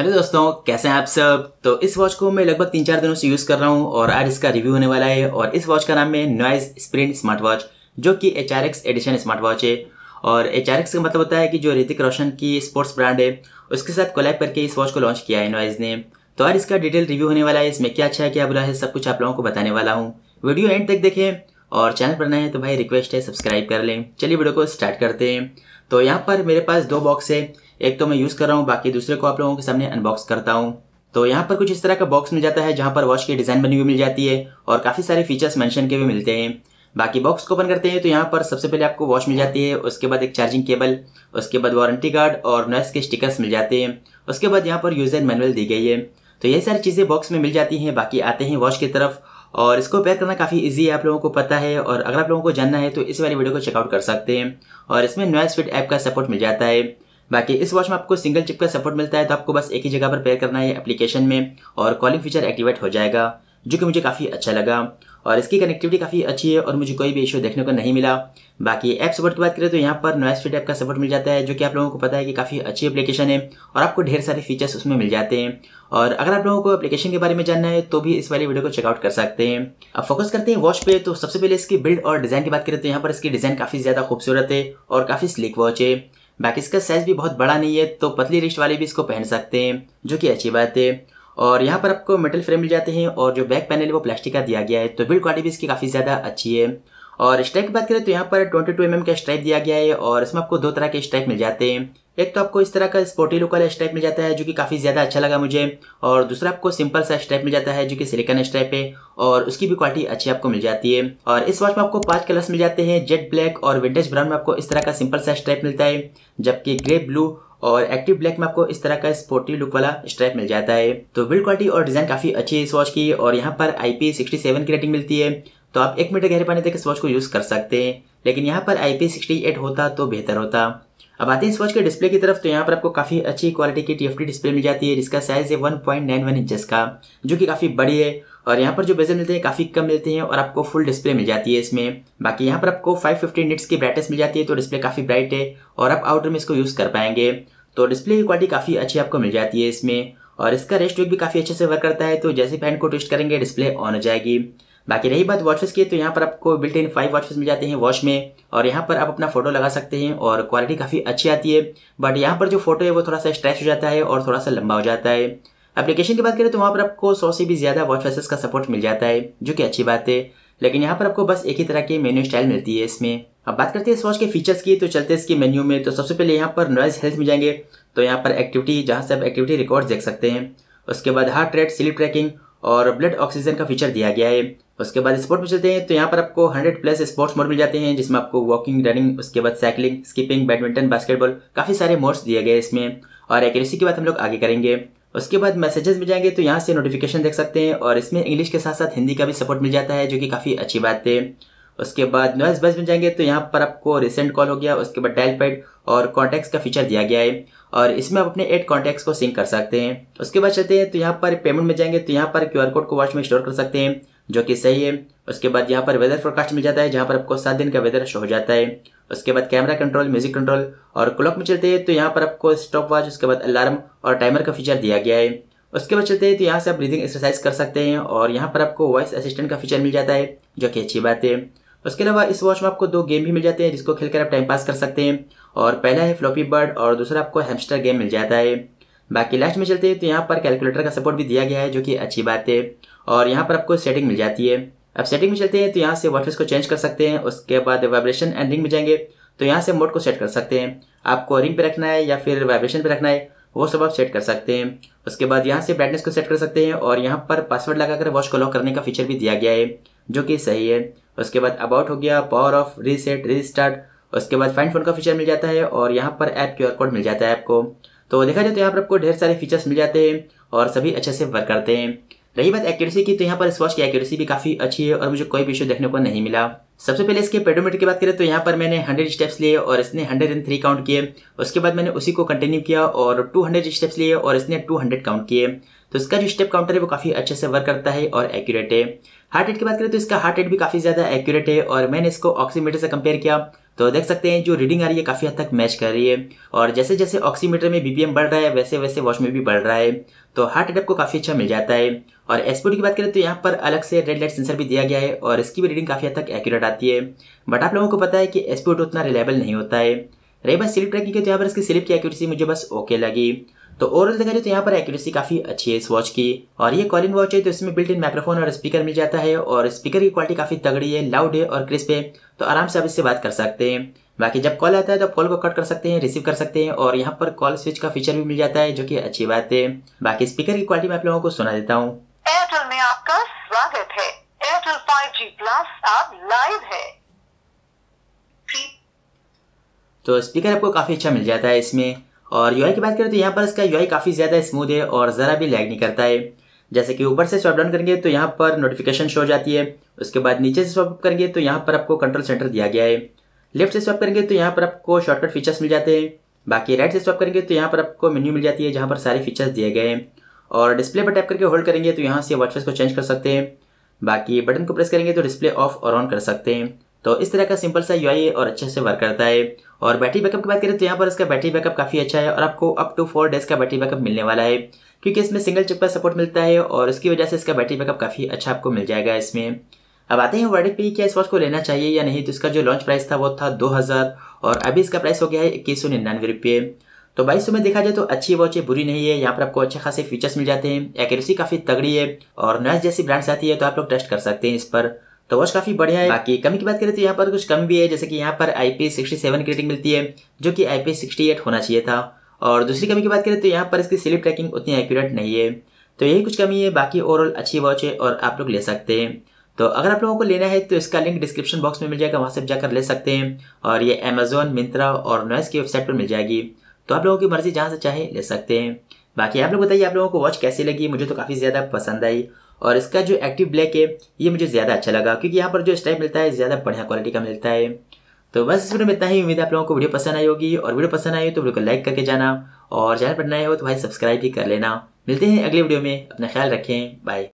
hello दोस्तों कैसे हैं आप सब तो इस वॉच को मैं लगभग तीन चार दिनों से यूज़ कर रहा हूँ और आज इसका रिव्यू होने वाला है और इस वॉच का नाम है नॉइज स्प्रिंट स्मार्ट वॉच जो कि H R X edition smart watch है और एच आर एक्स का मतलब होता है कि जो ऋतिक रोशन की स्पोर्ट्स ब्रांड है उसके साथ कोलैब करके इस वॉच को लॉन्च किया है नॉइज ने तो आज इसका डिटेल रिव्यू होने वाला है इसमें क्या अच्छा है क्या बुरा है सब कुछ आप लोगों को बताने वाला हूँ वीडियो एंड तक देखें और चैनल पर नए तो भाई रिक्वेस्ट है सब्सक्राइब कर लें चलिए वीडियो को स्टार्ट करते हैं तो यहाँ पर मेरे पास दो बॉक्स है एक तो मैं यूज़ कर रहा हूँ बाकी दूसरे को आप लोगों के सामने अनबॉक्स करता हूँ तो यहाँ पर कुछ इस तरह का बॉक्स मिल जाता है जहाँ पर वॉच की डिज़ाइन बनी हुई मिल जाती है और काफ़ी सारे फीचर्स मेंशन के भी मिलते हैं बाकी बॉक्स को ओपन करते हैं तो यहाँ पर सबसे पहले आपको वॉच मिल जाती है उसके बाद एक चार्जिंग केबल उसके बाद वारंटी कार्ड और नॉइस के स्टिकर्स मिल जाते हैं उसके बाद यहाँ पर यूज़र मैनुअल दी गई है तो ये सारी चीज़ें बॉक्स में मिल जाती हैं बाकी आते हैं वॉच की तरफ और इसको पेयर करना काफ़ी इजी है आप लोगों को पता है और अगर आप लोगों को जानना है तो इस वाली वीडियो को चेकआउट कर सकते हैं और इसमें नॉइस फिट ऐप का सपोर्ट मिल जाता है बाकी इस वॉच में आपको सिंगल चिप का सपोर्ट मिलता है तो आपको बस एक ही जगह पर पेयर करना है एप्लीकेशन में और कॉलिंग फीचर एक्टिवेट हो जाएगा जो कि मुझे काफ़ी अच्छा लगा और इसकी कनेक्टिविटी काफ़ी अच्छी है और मुझे कोई भी इशू देखने को नहीं मिला बाकी ऐप सपोर्ट की बात करें तो यहाँ पर नॉइस फिट ऐप का सपोर्ट मिल जाता है जो कि आप लोगों को पता है कि काफ़ी अच्छी एप्लीकेशन है और आपको ढेर सारे फीचर्स उसमें मिल जाते हैं और अगर आप लोगों को एप्लीकेशन के बारे में जानना है तो भी इस वाली वीडियो को चेकआउट कर सकते हैं अब फोकस करते हैं वॉच पे तो सबसे पहले इसकी बिल्ड और डिज़ाइन की बात करें तो यहाँ पर इसकी डिज़ाइन काफ़ी ज़्यादा खूबसूरत है और काफ़ी स्लिक वॉच है बाकी इसका साइज़ भी बहुत बड़ा नहीं है तो पतली रिस्ट वाले भी इसको पहन सकते हैं जो कि अच्छी बात है और यहाँ पर आपको मेटल फ्रेम मिल जाते हैं और जो बैक पैनल है वो प्लास्टिक का दिया गया है तो बिल्ड क्वालिटी भी इसकी काफ़ी ज़्यादा अच्छी है और स्ट्राइक की बात करें तो यहाँ पर 22 टू mm का स्ट्राइक दिया गया है और इसमें आपको दो तरह के स्ट्राइक मिल जाते हैं एक तो आपको इस तरह का स्पोर्टी लुक वाला स्ट्राइप मिल जाता है जो कि काफ़ी ज़्यादा अच्छा लगा मुझे और दूसरा आपको सिंपल सा स्ट्राइप मिल जाता है जो कि सिलिकन स्ट्राइप है और उसकी भी क्वालिटी अच्छी आपको मिल जाती है और इस वॉच में आपको पांच कलर्स मिल जाते हैं जेट ब्लैक और विंटेज ब्राउन में आपको इस तरह का सिंपल सा स्ट्राइप मिलता है जबकि ग्रे ब्लू और एक्टिव ब्लैक में आपको इस तरह का स्पोर्टी लुक वाला स्ट्राइप मिल जाता है तो बिल्ड क्वालिटी और डिज़ाइन काफ़ी अच्छी है इस वॉच की और यहाँ पर आई पी सिक्सटी सेवन की रेटिंग मिलती है तो आप एक मीटर गहरे पानी तक इस वॉच को यूज़ कर सकते हैं लेकिन यहाँ पर आई पी सिक्सटी एट होता तो बेहतर होता अब आते हैं इस वॉच के डिस्प्ले की तरफ तो यहाँ पर आपको काफ़ी अच्छी क्वालिटी की टी डिस्प्ले मिल जाती है जिसका साइज़ है वन पॉइंट नाइन वन का जो कि काफ़ी बड़ी है और यहाँ पर जो बेजल मिलते हैं काफ़ी कम मिलते हैं और आपको फुल डिस्प्ले मिल जाती है इसमें बाकी यहाँ पर आपको फाइव फिफ्टी निट्स की ब्राइटनेस मिल जाती है तो डिस्प्ले काफ़ी ब्राइट है और आप आउटर में इसको यूज़ कर पाएंगे तो डिस्प्ले की क्वालिटी काफ़ी अच्छी आपको मिल जाती है इसमें और इसका रेस्ट वेक भी काफ़ी अच्छे से वर्क करता है तो जैसे पैंट को ट्विस्ट करेंगे डिस्प्ले ऑन हो जाएगी बाकी रही बात वॉचेस की तो यहाँ पर आपको बिल्ट इन फाइव वॉचेस मिल जाते हैं वॉच में और यहाँ पर आप अपना फोटो लगा सकते हैं और क्वालिटी काफ़ी अच्छी आती है बट यहाँ पर जो फोटो है वो थोड़ा सा स्ट्रेच हो जाता है और थोड़ा सा लंबा हो जाता है एप्लीकेशन की बात करें तो वहाँ पर आपको सौ से भी ज़्यादा वॉच फेसेस का सपोर्ट मिल जाता है जो कि अच्छी बात है लेकिन यहाँ पर आपको बस एक ही तरह की मेन्यू स्टाइल मिलती है इसमें अब बात करते हैं इस वॉच के फीचर्स की तो चलते हैं इसके मेन्यू में तो सबसे पहले यहाँ पर नॉइज हेल्थ मिल जाएंगे तो यहाँ पर एक्टिविटी जहाँ से आप एक्टिविटी रिकॉर्ड देख सकते हैं उसके बाद हार्ट रेट स्लीप ट्रैकिंग और ब्लड ऑक्सीजन का फीचर दिया गया है उसके बाद स्पोर्ट में चलते हैं तो यहाँ पर आपको हंड्रेड प्लस स्पोर्ट्स मोड मिल जाते हैं जिसमें आपको वॉकिंग रनिंग उसके बाद साइकिलिंग स्कीपिंग बैडमिंटन बास्केटबॉल काफ़ी सारे मोड्स दिए गए इसमें और एक्यूरेसी की बात हम लोग आगे करेंगे उसके बाद मैसेजेस में जाएंगे तो यहाँ से नोटिफिकेशन देख सकते हैं और इसमें इंग्लिश के साथ साथ हिंदी का भी सपोर्ट मिल जाता है जो कि काफ़ी अच्छी बात है उसके बाद नॉइस बस में जाएंगे तो यहाँ पर आपको रिसेंट कॉल हो गया उसके बाद डायल पैड और कॉन्टैक्ट्स का फीचर दिया गया है और इसमें आप अपने एड कॉन्टैक्ट्स को सिंक कर सकते हैं उसके बाद चलते हैं तो यहाँ पर पेमेंट में जाएंगे तो यहाँ पर क्यूआर कोड को वॉच में स्टोर कर सकते हैं जो कि सही है उसके बाद यहाँ पर वेदर फोरकास्ट मिल जाता है जहाँ पर आपको सात दिन का वेदर शो हो जाता है उसके बाद कैमरा कंट्रोल म्यूजिक कंट्रोल और क्लॉक में चलते हैं तो यहाँ पर आपको स्टॉप वॉच उसके बाद अलार्म और टाइमर का फीचर दिया गया है उसके बाद चलते हैं तो यहाँ से आप ब्रीदिंग एक्सरसाइज कर सकते हैं और यहाँ पर आपको वॉइस असिस्टेंट का फीचर मिल जाता है जो कि अच्छी बात है उसके अलावा इस वॉच में आपको दो गेम भी मिल जाते हैं जिसको खेलकर आप टाइम पास कर सकते हैं और पहला है फ्लॉपी बर्ड और दूसरा आपको हेमस्टर गेम मिल जाता है बाकी लास्ट में चलते हैं तो यहाँ पर कैलकुलेटर का सपोर्ट भी दिया गया है जो कि अच्छी बात है और यहाँ पर आपको सेटिंग मिल जाती है अब सेटिंग में चलते हैं तो यहाँ से वर्डफेस को चेंज कर सकते हैं उसके बाद वाइब्रेशन एंड रिंग में जाएंगे तो यहाँ से मोड को सेट कर सकते हैं आपको रिंग पे रखना है या फिर वाइब्रेशन पे रखना है वो सब आप सेट कर सकते हैं उसके बाद यहाँ से ब्राइटनेस को सेट कर सकते हैं और यहाँ पर पासवर्ड लगाकर वॉच को लॉक करने का फीचर भी दिया गया है जो कि सही है उसके बाद अबाउट हो गया पावर ऑफ रीसेट रीस्टार्ट उसके बाद फाइन फोन का फीचर मिल जाता है और यहाँ पर ऐप क्यू कोड मिल जाता है आपको तो देखा जाए तो यहाँ पर आपको ढेर सारे फीचर्स मिल जाते हैं और सभी अच्छे से वर्क करते हैं रही बात एक्यूरेसी की तो यहाँ पर इस वॉच की एक्यूरेसी भी काफ़ी अच्छी है और मुझे कोई भी इशू देखने को नहीं मिला सबसे पहले इसके पेडोमीटर की बात करें तो यहाँ पर मैंने 100 स्टेप्स लिए और इसने 103 काउंट किए उसके बाद मैंने उसी को कंटिन्यू किया और 200 स्टेप्स लिए और इसने 200 काउंट किए तो इसका जो स्टेप काउंटर है वो काफ़ी अच्छे से वर्क करता है और एक्यूरेट है हार्ट रेट की बात करें तो इसका हार्ट रेट भी काफ़ी ज़्यादा एक्यूरेट है और मैंने इसको ऑक्सीमीटर से कंपेयर किया तो देख सकते हैं जो रीडिंग आ रही है काफ़ी हद तक मैच कर रही है और जैसे जैसे ऑक्सीमीटर में बीपीएम बढ़ रहा है वैसे वैसे वॉच में भी बढ़ रहा है तो हार्ट रेट आपको काफ़ी अच्छा मिल जाता है और एसपोर्ट की बात करें तो यहाँ पर अलग से रेड लाइट सेंसर भी दिया गया है और इसकी भी रीडिंग काफ़ी हद तक एक्यूरेट आती है बट आप लोगों को पता है कि एसपोर्ट उतना रिलायबल नहीं होता है रही बात स्लिप ट्रैकिंग की तो यहाँ पर इसकी स्लिप की एक्यूरेसी मुझे बस ओके लगी तो ओवरऑल देखा जाए तो यहाँ पर एक्यूरेसी काफ़ी अच्छी है इस वॉच की और ये कॉलिंग वॉच है तो इसमें बिल्ट इन माइक्रोफोन और स्पीकर मिल जाता है और स्पीकर की क्वालिटी काफ़ी तगड़ी है लाउड है और क्रिस्प है तो आराम से आप इससे बात कर सकते हैं बाकी जब कॉल आता है तो कॉल को कट कर सकते हैं रिसीव कर सकते हैं और यहाँ पर कॉल स्विच का फीचर भी मिल जाता है जो कि अच्छी बात है बाकी स्पीकर की क्वालिटी मैं आप लोगों को सुना देता हूँ जी प्लस आप लाइव है तो स्पीकर आपको काफ़ी अच्छा मिल जाता है इसमें और यूआई की बात करें तो यहाँ पर इसका यूआई काफ़ी ज़्यादा स्मूथ है और ज़रा भी लैग नहीं करता है जैसे कि ऊपर से स्वाप डाउन करेंगे तो यहाँ पर नोटिफिकेशन शो हो जाती है उसके बाद नीचे से स्वाप करेंगे तो यहाँ पर आपको कंट्रोल सेंटर दिया गया है लेफ्ट से स्वैप करेंगे तो यहाँ पर आपको शॉर्टकट फीचर्स मिल जाते हैं बाकी राइट से स्वैप करेंगे तो यहाँ पर आपको मेन्यू मिल जाती है जहाँ पर सारे फीचर्स दिए गए हैं और डिस्प्ले पर टैप करके होल्ड करेंगे तो यहाँ से वॉचफेस को चेंज कर सकते हैं बाकी बटन को प्रेस करेंगे तो डिस्प्ले ऑफ और ऑन कर सकते हैं तो इस तरह का सिंपल सा यू और अच्छे से वर्क करता है और बैटरी बैकअप की बात करें तो यहाँ पर इसका बैटरी बैकअप काफ़ी अच्छा है और आपको अप टू फोर डेज का बैटरी बैकअप मिलने वाला है क्योंकि इसमें सिंगल चिप का सपोर्ट मिलता है और इसकी वजह से इसका बैटरी बैकअप काफ़ी अच्छा आपको मिल जाएगा इसमें अब आते हैं वर्डिक पे क्या इस वॉच को लेना चाहिए या नहीं तो इसका जो लॉन्च प्राइस था वो था दो हज़ार और अभी इसका प्राइस हो गया है इक्कीस सौ निन्यानवे रुपये तो बाईस में देखा जाए तो अच्छी वॉच है बुरी नहीं है यहाँ पर आपको अच्छे खासे फीचर्स मिल जाते हैं एक्यूरेसी काफ़ी तगड़ी है और नर्स जैसी ब्रांड्स आती है तो आप लोग टेस्ट कर सकते हैं इस पर तो वॉच काफ़ी बढ़िया है बाकी कमी की बात करें तो यहाँ पर कुछ कम भी है जैसे कि यहाँ पर आई पी सिक्सटी सेवन की रेटिंग मिलती है जो कि आई पी सिक्सटी एट होना चाहिए था और दूसरी कमी की बात करें तो यहाँ पर इसकी स्लिप ट्रैकिंग उतनी एक्यूरेट नहीं है तो यही कुछ कमी है बाकी ओवरऑल अच्छी वॉच है और आप लोग ले सकते हैं तो अगर आप लोगों को लेना है तो इसका लिंक डिस्क्रिप्शन बॉक्स में मिल जाएगा वहाँ से जाकर ले सकते हैं और ये अमेजोन मिंत्रा और नॉइस की वेबसाइट पर मिल जाएगी तो आप लोगों की मर्ज़ी जहाँ से चाहे ले सकते हैं बाकी आप लोग बताइए आप लोगों को वॉच कैसी लगी मुझे तो काफ़ी ज़्यादा पसंद आई और इसका जो एक्टिव ब्लैक है ये मुझे ज़्यादा अच्छा लगा क्योंकि यहाँ पर जो स्टाइप मिलता है ज़्यादा बढ़िया क्वालिटी का मिलता है तो बस इस वीडियो में इतना ही उम्मीद है आप लोगों को वीडियो पसंद आई होगी और वीडियो पसंद आई हो तो वीडियो को लाइक करके जाना और चैनल पर नए हो तो भाई सब्सक्राइब भी कर लेना मिलते हैं अगले वीडियो में अपना ख्याल रखें बाय